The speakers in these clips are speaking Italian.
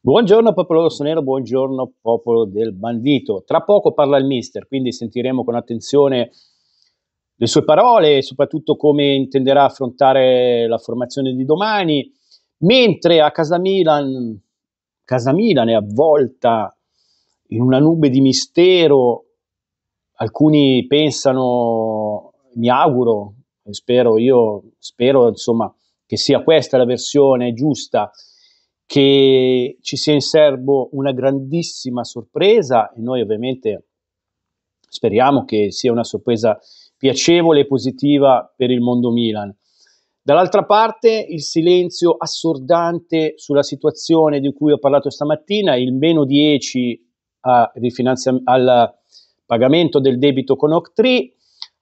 Buongiorno popolo rossonero, buongiorno popolo del bandito. Tra poco parla il mister, quindi sentiremo con attenzione le sue parole e soprattutto come intenderà affrontare la formazione di domani, mentre a casa Milan, casa Milan è avvolta in una nube di mistero. Alcuni pensano, mi auguro, spero io, spero insomma che sia questa la versione giusta che ci sia in serbo una grandissima sorpresa e noi ovviamente speriamo che sia una sorpresa piacevole e positiva per il mondo Milan. Dall'altra parte il silenzio assordante sulla situazione di cui ho parlato stamattina, il meno 10 al pagamento del debito con Octree,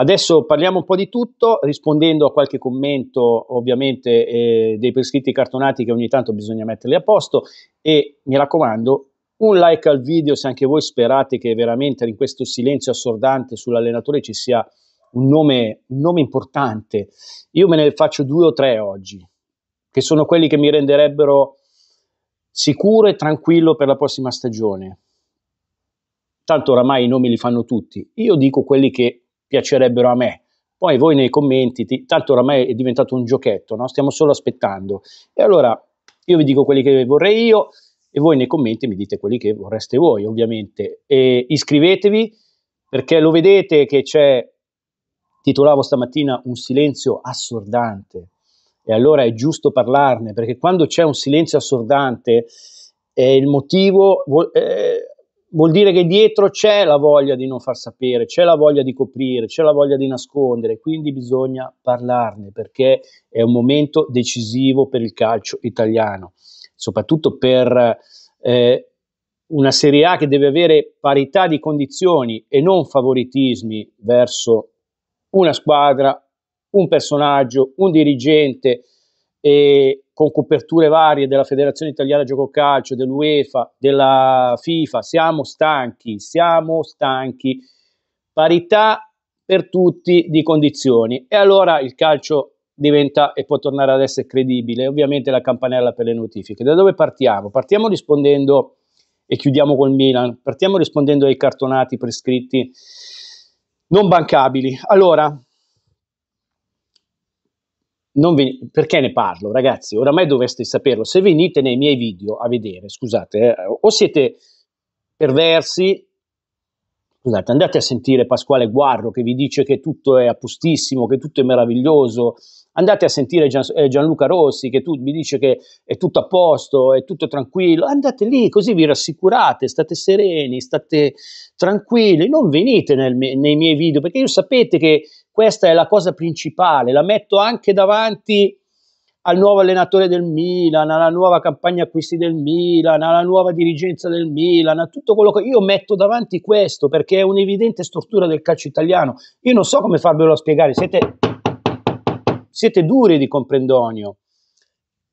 Adesso parliamo un po' di tutto, rispondendo a qualche commento ovviamente eh, dei prescritti cartonati che ogni tanto bisogna metterli a posto e mi raccomando un like al video se anche voi sperate che veramente in questo silenzio assordante sull'allenatore ci sia un nome, un nome importante. Io me ne faccio due o tre oggi, che sono quelli che mi renderebbero sicuro e tranquillo per la prossima stagione. Tanto oramai i nomi li fanno tutti. Io dico quelli che piacerebbero a me. Poi voi nei commenti, ti, tanto oramai è diventato un giochetto, no? stiamo solo aspettando. E allora io vi dico quelli che vorrei io e voi nei commenti mi dite quelli che vorreste voi, ovviamente. E iscrivetevi perché lo vedete che c'è, titolavo stamattina, un silenzio assordante. E allora è giusto parlarne, perché quando c'è un silenzio assordante, eh, il motivo eh, vuol dire che dietro c'è la voglia di non far sapere, c'è la voglia di coprire, c'è la voglia di nascondere, quindi bisogna parlarne perché è un momento decisivo per il calcio italiano, soprattutto per eh, una Serie A che deve avere parità di condizioni e non favoritismi verso una squadra, un personaggio, un dirigente e con coperture varie della Federazione Italiana Gioco Calcio, dell'UEFA, della FIFA, siamo stanchi, siamo stanchi. Parità per tutti di condizioni e allora il calcio diventa e può tornare ad essere credibile, ovviamente la campanella per le notifiche. Da dove partiamo? Partiamo rispondendo e chiudiamo col Milan. Partiamo rispondendo ai cartonati prescritti non bancabili. Allora, Ven- perché ne parlo, ragazzi? Oramai dovreste saperlo. Se venite nei miei video a vedere, scusate, eh, o siete perversi, scusate, andate a sentire Pasquale Guarro che vi dice che tutto è a postissimo, che tutto è meraviglioso, andate a sentire Gian, eh, Gianluca Rossi che tu, vi dice che è tutto a posto, è tutto tranquillo, andate lì così vi rassicurate, state sereni, state tranquilli, non venite nel, nei miei video perché io sapete che questa è la cosa principale, la metto anche davanti al nuovo allenatore del Milan, alla nuova campagna acquisti del Milan, alla nuova dirigenza del Milan, a tutto quello che io metto davanti questo perché è un'evidente struttura del calcio italiano. Io non so come farvelo spiegare, siete siete duri di comprendonio,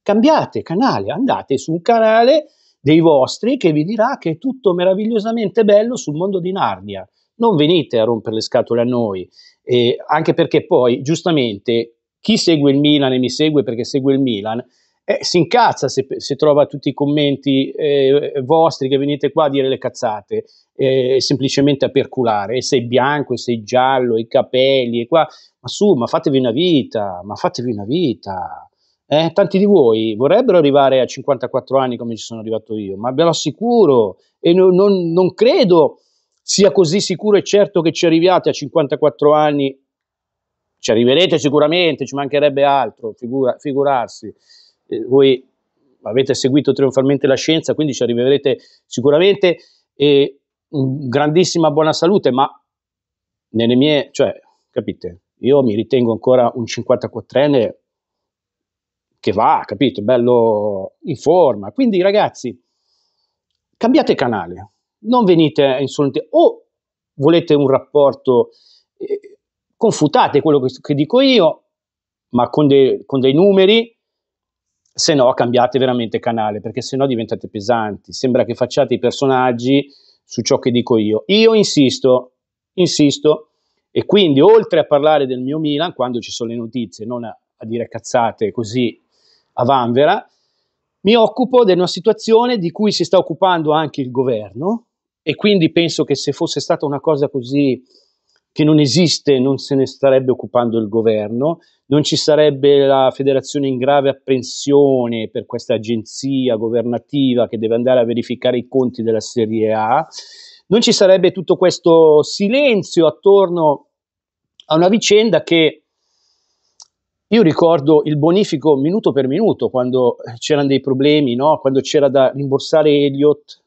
cambiate canale, andate su un canale dei vostri che vi dirà che è tutto meravigliosamente bello sul mondo di Narnia. Non venite a rompere le scatole a noi, eh, anche perché poi giustamente chi segue il Milan e mi segue perché segue il Milan eh, si incazza se, se, trova tutti i commenti eh, vostri che venite qua a dire le cazzate, eh, semplicemente a perculare, e eh, sei bianco, e sei giallo, i capelli, e qua, ma su, ma fatevi una vita, ma fatevi una vita. Eh, tanti di voi vorrebbero arrivare a 54 anni come ci sono arrivato io, ma ve lo assicuro, e no, non, non credo sia così sicuro e certo che ci arriviate a 54 anni, ci arriverete sicuramente, ci mancherebbe altro, figura, figurarsi eh, voi avete seguito trionfalmente la scienza, quindi ci arriverete sicuramente. E mm, grandissima buona salute, ma nelle mie, cioè, capite, io mi ritengo ancora un 54enne che va, capito, bello in forma. Quindi ragazzi, cambiate canale, non venite a insolente o volete un rapporto, eh, confutate quello che, che dico io, ma con, de, con dei numeri se no cambiate veramente canale, perché se no diventate pesanti, sembra che facciate i personaggi su ciò che dico io. Io insisto, insisto, e quindi oltre a parlare del mio Milan, quando ci sono le notizie, non a, a dire cazzate così a vanvera, mi occupo di una situazione di cui si sta occupando anche il governo, e quindi penso che se fosse stata una cosa così che non esiste, non se ne starebbe occupando il governo, non ci sarebbe la federazione in grave apprensione per questa agenzia governativa che deve andare a verificare i conti della Serie A, non ci sarebbe tutto questo silenzio attorno a una vicenda che io ricordo il bonifico minuto per minuto quando c'erano dei problemi, no? quando c'era da rimborsare Elliott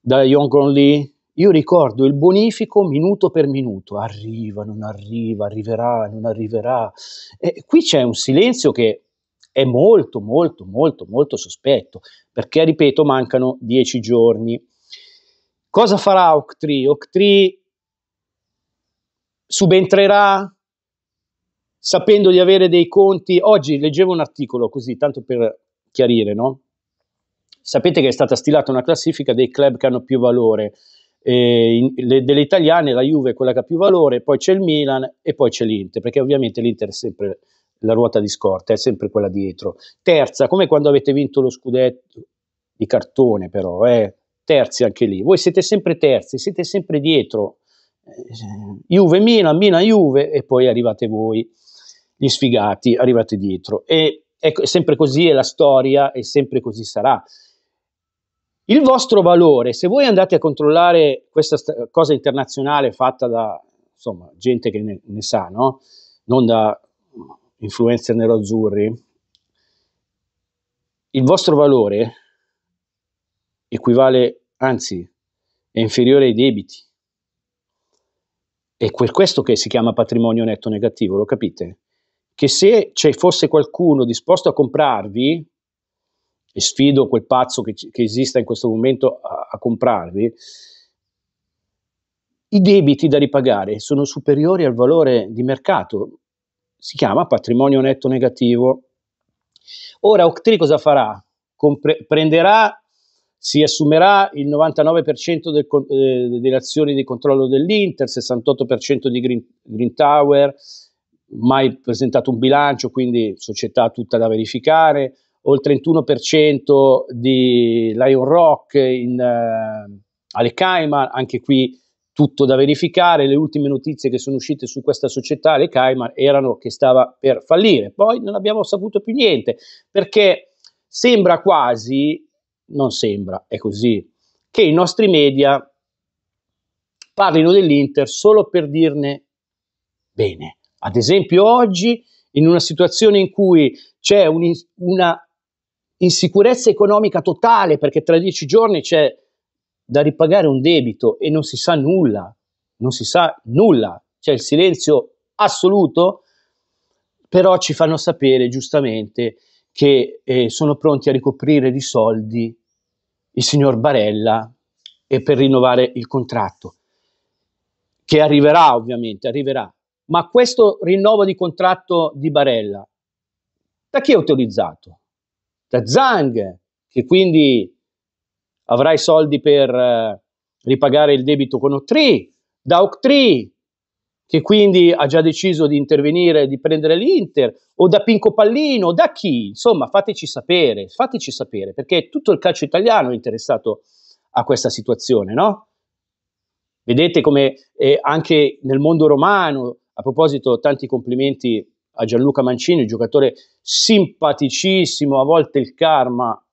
da Yongon Lee, io ricordo il bonifico minuto per minuto, arriva, non arriva, arriverà, non arriverà. E qui c'è un silenzio che è molto, molto, molto, molto sospetto, perché, ripeto, mancano dieci giorni. Cosa farà Octri? Octri subentrerà sapendo di avere dei conti. Oggi leggevo un articolo così, tanto per chiarire, no? Sapete che è stata stilata una classifica dei club che hanno più valore in, le, delle italiane la Juve è quella che ha più valore, poi c'è il Milan e poi c'è l'Inter, perché ovviamente l'Inter è sempre la ruota di scorta, è sempre quella dietro. Terza, come quando avete vinto lo scudetto di cartone però, eh, terzi anche lì, voi siete sempre terzi, siete sempre dietro. Eh, Juve, Milan, Milan, Juve e poi arrivate voi, gli sfigati, arrivate dietro. E ecco, è sempre così è la storia e sempre così sarà. Il vostro valore, se voi andate a controllare questa st- cosa internazionale fatta da insomma, gente che ne, ne sa, no? non da influencer nero-azzurri, il vostro valore equivale, anzi, è inferiore ai debiti. È questo che si chiama patrimonio netto negativo, lo capite? Che se ci fosse qualcuno disposto a comprarvi, e sfido quel pazzo che, che esista in questo momento a, a comprarvi, i debiti da ripagare sono superiori al valore di mercato, si chiama patrimonio netto negativo. Ora Octri cosa farà? Compre- prenderà, si assumerà il 99% del, eh, delle azioni di controllo dell'Inter, 68% di Green, Green Tower, mai presentato un bilancio, quindi società tutta da verificare, o il 31% di Lion Rock in, eh, alle Cayman, anche qui tutto da verificare, le ultime notizie che sono uscite su questa società, le Cayman, erano che stava per fallire, poi non abbiamo saputo più niente, perché sembra quasi, non sembra, è così, che i nostri media parlino dell'Inter solo per dirne bene. Ad esempio oggi, in una situazione in cui c'è un, una insicurezza economica totale perché tra dieci giorni c'è da ripagare un debito e non si sa nulla, non si sa nulla, c'è il silenzio assoluto, però ci fanno sapere giustamente che eh, sono pronti a ricoprire di soldi il signor Barella e per rinnovare il contratto, che arriverà ovviamente, arriverà. Ma questo rinnovo di contratto di Barella, da chi è autorizzato? da Zhang, che quindi avrà i soldi per eh, ripagare il debito con Octree, da Octree, che quindi ha già deciso di intervenire, di prendere l'Inter, o da Pinco Pallino, da chi? Insomma, fateci sapere, fateci sapere, perché tutto il calcio italiano è interessato a questa situazione, no? Vedete come eh, anche nel mondo romano, a proposito, tanti complimenti a Gianluca Mancini, giocatore simpaticissimo, a volte il karma,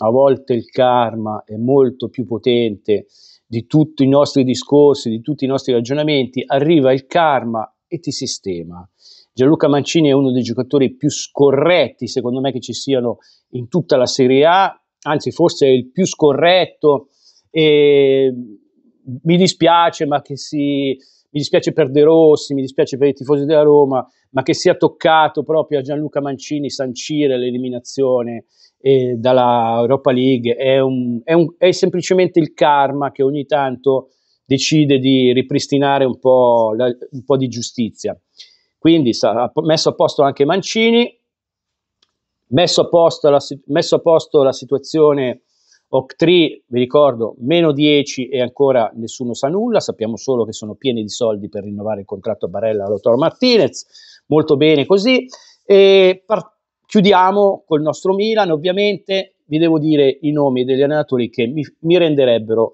a volte il karma è molto più potente di tutti i nostri discorsi, di tutti i nostri ragionamenti, arriva il karma e ti sistema. Gianluca Mancini è uno dei giocatori più scorretti, secondo me, che ci siano in tutta la Serie A, anzi forse è il più scorretto e mi dispiace, ma che si mi dispiace per De Rossi, mi dispiace per i tifosi della Roma, ma che sia toccato proprio a Gianluca Mancini sancire l'eliminazione eh, dalla Europa League è, un, è, un, è semplicemente il karma che ogni tanto decide di ripristinare un po', la, un po di giustizia. Quindi ha messo a posto anche Mancini, messo a posto la, messo a posto la situazione Oc3, vi ricordo, meno 10 e ancora nessuno sa nulla, sappiamo solo che sono pieni di soldi per rinnovare il contratto a Barella a Lotor Martinez, molto bene così. E par- chiudiamo col nostro Milan, ovviamente vi devo dire i nomi degli allenatori che mi, mi renderebbero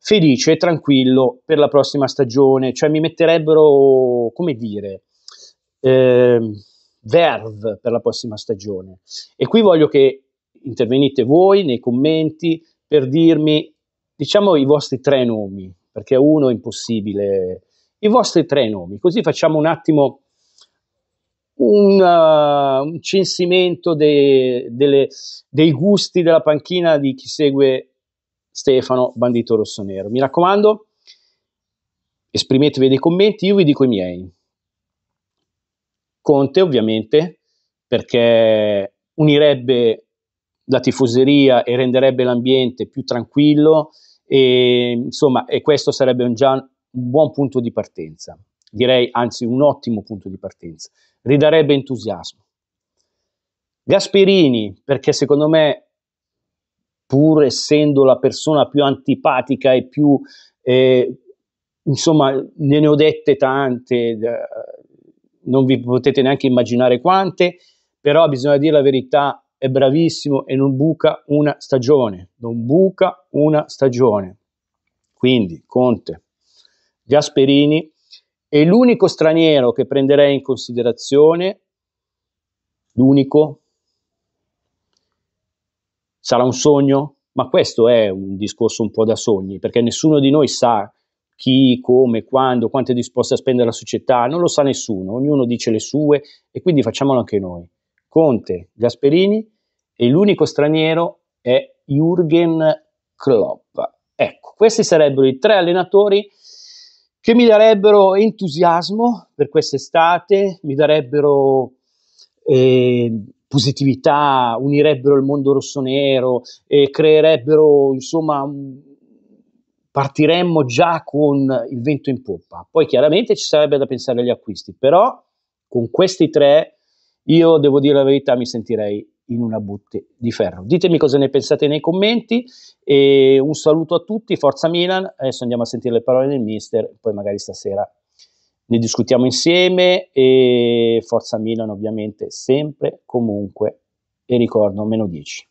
felice e tranquillo per la prossima stagione, cioè mi metterebbero, come dire, eh, verve per la prossima stagione. E qui voglio che intervenite voi nei commenti per dirmi, diciamo i vostri tre nomi, perché uno è impossibile, i vostri tre nomi, così facciamo un attimo un, uh, un censimento de, delle, dei gusti della panchina di chi segue Stefano Bandito Rossonero. Mi raccomando, esprimetevi dei commenti, io vi dico i miei. Conte ovviamente perché unirebbe la tifoseria e renderebbe l'ambiente più tranquillo e, insomma, e questo sarebbe un già un buon punto di partenza, direi anzi un ottimo punto di partenza, ridarebbe entusiasmo. Gasperini, perché secondo me, pur essendo la persona più antipatica e più, eh, insomma, ne ho dette tante, non vi potete neanche immaginare quante, però bisogna dire la verità, è bravissimo e non buca una stagione, non buca una stagione. Quindi Conte, Gasperini è l'unico straniero che prenderei in considerazione, l'unico, sarà un sogno? Ma questo è un discorso un po' da sogni, perché nessuno di noi sa chi, come, quando, quanto è disposto a spendere la società, non lo sa nessuno, ognuno dice le sue e quindi facciamolo anche noi. Conte, Gasperini e l'unico straniero è Jürgen Klopp. Ecco, questi sarebbero i tre allenatori che mi darebbero entusiasmo per quest'estate, mi darebbero eh, positività, unirebbero il mondo rossonero e creerebbero, insomma, partiremmo già con il vento in poppa. Poi chiaramente ci sarebbe da pensare agli acquisti, però con questi tre io devo dire la verità, mi sentirei in una butte di ferro. Ditemi cosa ne pensate nei commenti e un saluto a tutti, forza Milan, adesso andiamo a sentire le parole del mister, poi magari stasera ne discutiamo insieme e forza Milan ovviamente sempre, comunque e ricordo meno 10.